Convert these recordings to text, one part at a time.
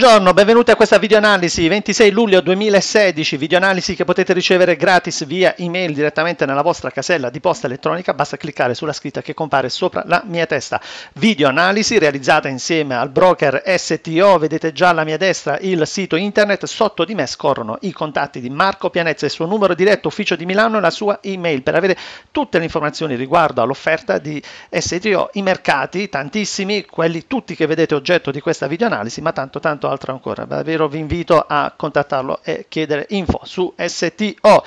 Buongiorno, benvenuti a questa videoanalisi 26 luglio 2016, videoanalisi che potete ricevere gratis via email direttamente nella vostra casella di posta elettronica, basta cliccare sulla scritta che compare sopra la mia testa. Videoanalisi realizzata insieme al broker STO, vedete già alla mia destra il sito internet, sotto di me scorrono i contatti di Marco Pianezza, e il suo numero diretto ufficio di Milano e la sua email per avere tutte le informazioni riguardo all'offerta di STO, i mercati, tantissimi, quelli tutti che vedete oggetto di questa videoanalisi, ma tanto tanto altro ancora. Davvero vi invito a contattarlo e chiedere info su STO.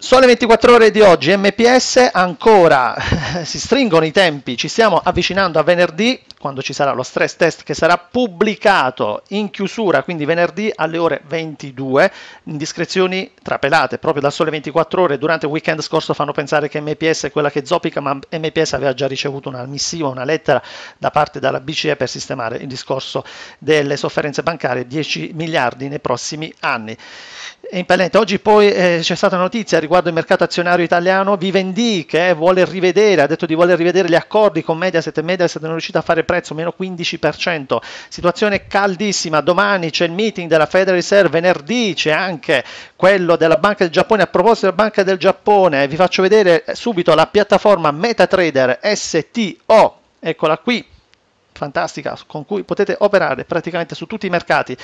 Sole 24 ore di oggi, MPS, ancora si stringono i tempi, ci stiamo avvicinando a venerdì, quando ci sarà lo stress test che sarà pubblicato in chiusura, quindi venerdì alle ore 22, indiscrezioni trapelate proprio dal Sole 24 ore durante il weekend scorso fanno pensare che MPS è quella che zoppica, ma MPS aveva già ricevuto una missiva, una lettera da parte della BCE per sistemare il discorso delle sofferenze bancarie, 10 miliardi nei prossimi anni. È impellente, oggi poi eh, c'è stata notizia riguardo il mercato azionario italiano, Vivendi che vuole rivedere, ha detto di voler rivedere gli accordi con Mediaset e Mediaset non è riuscita a fare prezzo, meno 15%, situazione caldissima, domani c'è il meeting della Federal Reserve, venerdì c'è anche quello della Banca del Giappone, a proposito della Banca del Giappone vi faccio vedere subito la piattaforma MetaTrader STO, eccola qui fantastica con cui potete operare praticamente su tutti i mercati.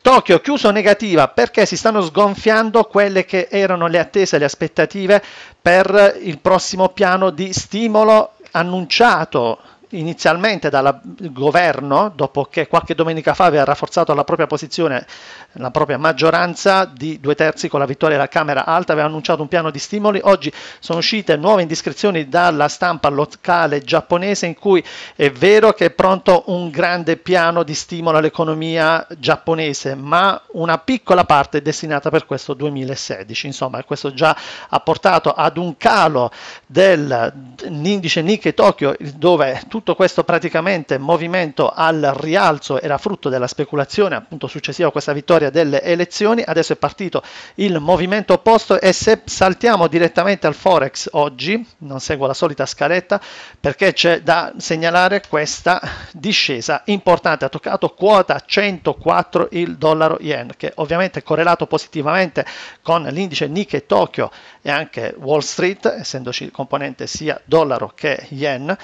Tokyo chiuso negativa perché si stanno sgonfiando quelle che erano le attese, le aspettative per il prossimo piano di stimolo annunciato inizialmente dal governo, dopo che qualche domenica fa aveva rafforzato la propria posizione, la propria maggioranza di due terzi con la vittoria della Camera Alta, aveva annunciato un piano di stimoli. Oggi sono uscite nuove indiscrezioni dalla stampa locale giapponese in cui è vero che è pronto un grande piano di stimolo all'economia giapponese, ma una piccola parte è destinata per questo 2016. Insomma, questo già ha portato ad un calo dell'indice Nikkei Tokyo dove tutti tutto questo praticamente movimento al rialzo era frutto della speculazione appunto successiva a questa vittoria delle elezioni, adesso è partito il movimento opposto e se saltiamo direttamente al Forex oggi, non seguo la solita scaletta perché c'è da segnalare questa discesa importante, ha toccato quota 104 il dollaro yen che ovviamente è correlato positivamente con l'indice Nikkei Tokyo e anche Wall Street, essendoci componente sia dollaro che yen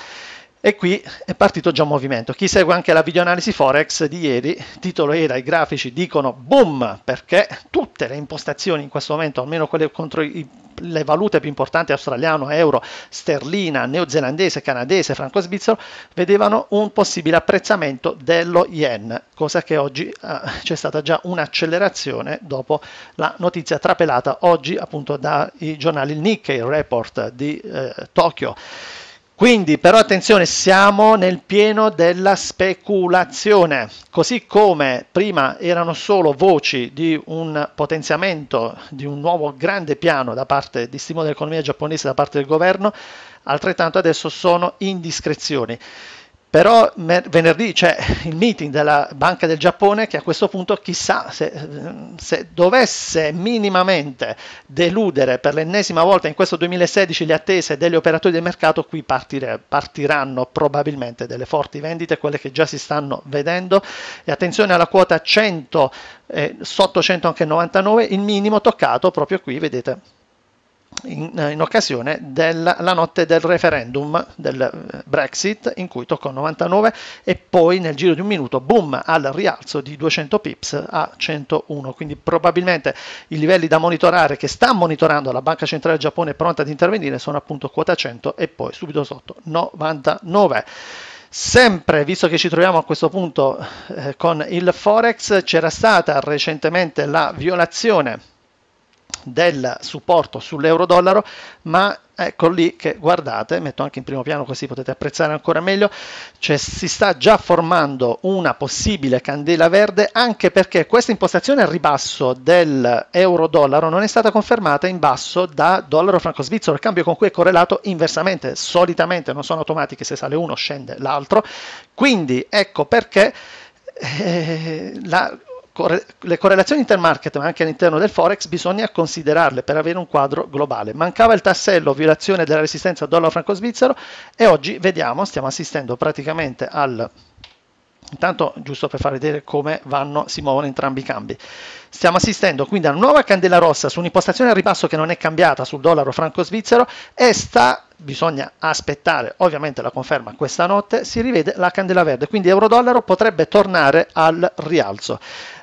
e qui è partito già un movimento. Chi segue anche la videoanalisi Forex di ieri, titolo era i grafici dicono boom perché tutte le impostazioni in questo momento, almeno quelle contro i, le valute più importanti australiano, euro, sterlina, neozelandese, canadese, franco-svizzero, vedevano un possibile apprezzamento dello yen, cosa che oggi eh, c'è stata già un'accelerazione dopo la notizia trapelata oggi appunto dai giornali Nikkei Report di eh, Tokyo quindi però attenzione, siamo nel pieno della speculazione, così come prima erano solo voci di un potenziamento di un nuovo grande piano da parte di stimolo dell'economia giapponese da parte del governo, altrettanto adesso sono indiscrezioni però venerdì c'è il meeting della Banca del Giappone che a questo punto chissà se, se, dovesse minimamente deludere per l'ennesima volta in questo 2016 le attese degli operatori del mercato, qui partire, partiranno probabilmente delle forti vendite, quelle che già si stanno vedendo e attenzione alla quota 100, eh, sotto 100 anche 99, il minimo toccato proprio qui, vedete in, eh, in occasione della notte del referendum del eh, Brexit in cui toccò 99 e poi nel giro di un minuto boom al rialzo di 200 pips a 101 quindi probabilmente i livelli da monitorare che sta monitorando la banca centrale del Giappone pronta ad intervenire sono appunto quota 100 e poi subito sotto 99 Sempre, visto che ci troviamo a questo punto eh, con il Forex, c'era stata recentemente la violazione del supporto sull'euro-dollaro, ma ecco lì che guardate, metto anche in primo piano così potete apprezzare ancora meglio, cioè si sta già formando una possibile candela verde anche perché questa impostazione al ribasso dell'euro-dollaro non è stata confermata in basso da dollaro franco-svizzero, il cambio con cui è correlato inversamente, solitamente non sono automatiche, se sale uno scende l'altro, quindi ecco perché eh, la corre- le correlazioni intermarket, ma anche all'interno del Forex, bisogna considerarle per avere un quadro globale. Mancava il tassello violazione della resistenza dollaro-franco-svizzero e oggi vediamo, stiamo assistendo praticamente al Intanto, giusto per far vedere come vanno, si muovono entrambi i cambi. Stiamo assistendo quindi a una nuova candela rossa su un'impostazione al ribasso che non è cambiata sul dollaro franco-svizzero e sta, bisogna aspettare ovviamente la conferma questa notte, si rivede la candela verde, quindi euro-dollaro potrebbe tornare al rialzo.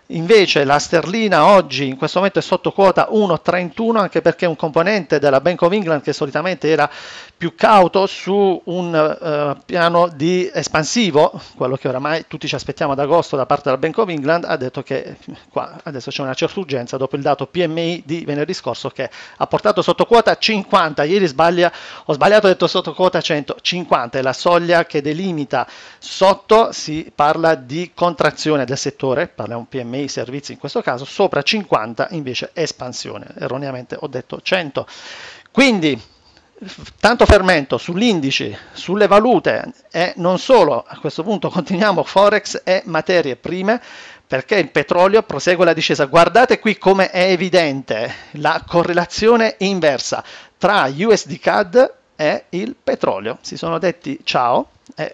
Invece la sterlina oggi in questo momento è sotto quota 1,31 anche perché un componente della Bank of England che solitamente era più cauto su un uh, piano di espansivo, quello che oramai tutti ci aspettiamo ad agosto da parte della Bank of England, ha detto che qua adesso c'è una certa urgenza dopo il dato PMI di venerdì scorso che ha portato sotto quota 50, ieri sbaglia, ho sbagliato ho detto sotto quota 150, è la soglia che delimita sotto si parla di contrazione del settore, parliamo PMI nei servizi in questo caso, sopra 50 invece espansione, erroneamente ho detto 100. Quindi tanto fermento sull'indice, sulle valute e non solo, a questo punto continuiamo forex e materie prime perché il petrolio prosegue la discesa. Guardate qui come è evidente la correlazione inversa tra USD CAD è il petrolio. Si sono detti ciao,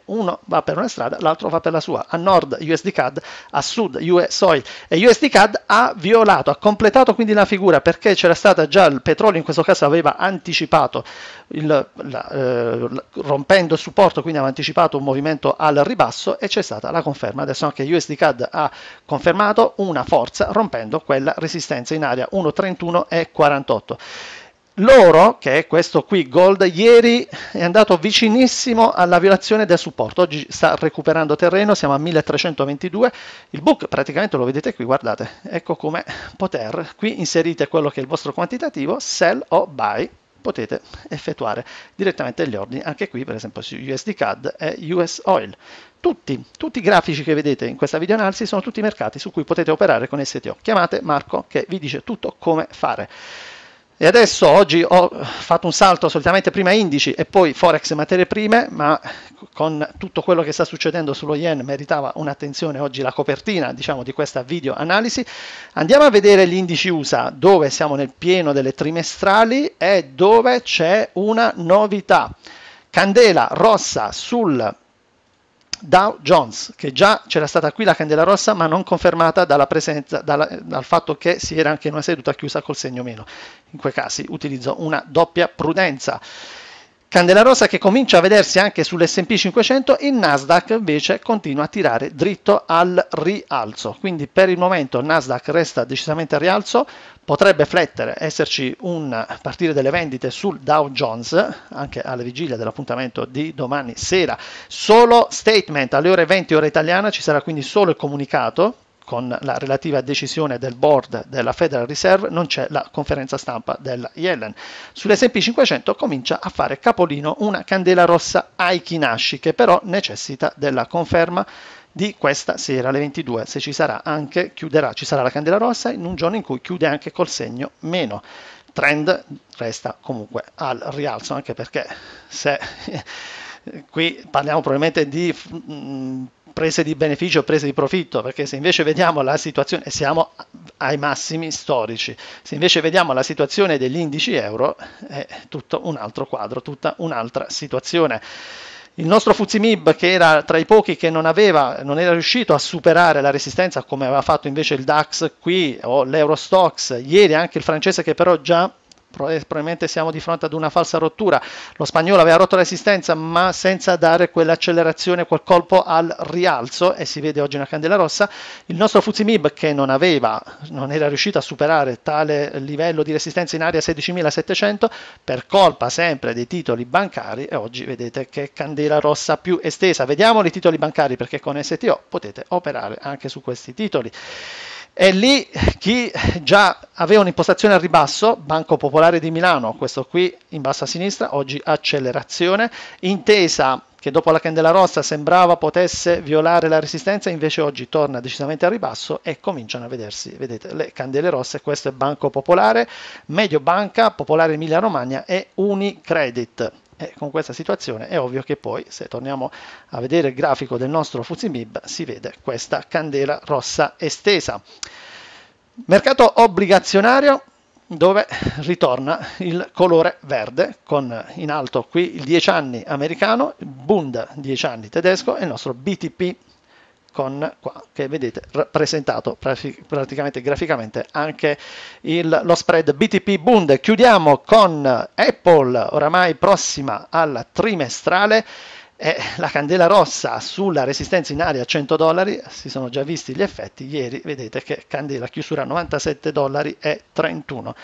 uno va per una strada, l'altro va per la sua. A nord USD CAD, a sud US Oil. e USD CAD ha violato, ha completato quindi la figura perché c'era stata già il petrolio, in questo caso aveva anticipato, il, la, eh, rompendo il supporto, quindi aveva anticipato un movimento al ribasso e c'è stata la conferma. Adesso anche USD CAD ha confermato una forza rompendo quella resistenza in area 1,31 e 48. L'oro, che è questo qui, gold, ieri è andato vicinissimo alla violazione del supporto, oggi sta recuperando terreno, siamo a 1322, il book praticamente lo vedete qui, guardate, ecco come poter, qui inserite quello che è il vostro quantitativo, sell o buy, potete effettuare direttamente gli ordini, anche qui per esempio su USD CAD e US Oil. Tutti, tutti i grafici che vedete in questa video analisi sono tutti i mercati su cui potete operare con STO. Chiamate Marco che vi dice tutto come fare. E adesso oggi ho fatto un salto solitamente prima indici e poi forex e materie prime, ma con tutto quello che sta succedendo sullo yen meritava un'attenzione oggi la copertina, diciamo, di questa video analisi. Andiamo a vedere gli indici USA, dove siamo nel pieno delle trimestrali e dove c'è una novità. Candela rossa sul Dow Jones, che già c'era stata qui la candela rossa, ma non confermata dalla presenza, dalla, dal fatto che si era anche in una seduta chiusa col segno meno. In quei casi utilizzo una doppia prudenza. Candela rossa che comincia a vedersi anche sull'S&P 500, il Nasdaq invece continua a tirare dritto al rialzo. Quindi per il momento il Nasdaq resta decisamente al rialzo, potrebbe flettere, esserci un partire delle vendite sul Dow Jones, anche alla vigilia dell'appuntamento di domani sera. Solo statement alle ore 20 ora italiana, ci sarà quindi solo il comunicato con la relativa decisione del board della Federal Reserve non c'è la conferenza stampa della Yellen. Sull'S&P 500 comincia a fare capolino una candela rossa Aikinashi che però necessita della conferma di questa sera alle 22 se ci sarà anche chiuderà ci sarà la candela rossa in un giorno in cui chiude anche col segno meno trend resta comunque al rialzo anche perché se qui parliamo probabilmente di mh, prese di beneficio, prese di profitto, perché se invece vediamo la situazione, siamo ai massimi storici, se invece vediamo la situazione degli indici euro, è tutto un altro quadro, tutta un'altra situazione. Il nostro Fuzimib, che era tra i pochi che non, aveva, non era riuscito a superare la resistenza, come aveva fatto invece il DAX qui o l'Eurostox, ieri anche il francese che però già eh, probabilmente siamo di fronte ad una falsa rottura. Lo spagnolo aveva rotto la resistenza, ma senza dare quell'accelerazione, quel colpo al rialzo e si vede oggi una candela rossa. Il nostro Fuzimib che non aveva, non era riuscito a superare tale livello di resistenza in area 16.700 per colpa sempre dei titoli bancari e oggi vedete che candela rossa più estesa. Vediamo i titoli bancari perché con STO potete operare anche su questi titoli. E lì chi già aveva un'impostazione al ribasso, Banco Popolare di Milano, questo qui in basso a sinistra, oggi accelerazione, intesa che dopo la candela rossa sembrava potesse violare la resistenza, invece oggi torna decisamente al ribasso e cominciano a vedersi, vedete, le candele rosse, questo è Banco Popolare, Medio Banca, Popolare Emilia Romagna e Unicredit e eh, con questa situazione è ovvio che poi se torniamo a vedere il grafico del nostro Fuzimib si vede questa candela rossa estesa. Mercato obbligazionario dove ritorna il colore verde con in alto qui il 10 anni americano, il Bund 10 anni tedesco e il nostro BTP con qua che vedete rappresentato praticamente graficamente anche il, lo spread BTP Bund. Chiudiamo con Apple, oramai prossima alla trimestrale eh, la candela rossa sulla resistenza in area a 100 dollari, si sono già visti gli effetti ieri, vedete che candela chiusura a 97 dollari e 31.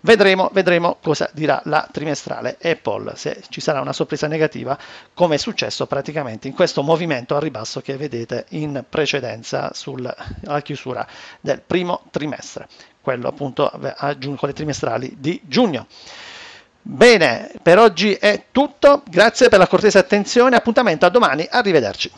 Vedremo, vedremo cosa dirà la trimestrale Apple, se ci sarà una sorpresa negativa come è successo praticamente in questo movimento al ribasso che vedete in precedenza sulla chiusura del primo trimestre, quello appunto a, con le trimestrali di giugno. Bene, per oggi è tutto, grazie per la cortese attenzione, appuntamento a domani, arrivederci.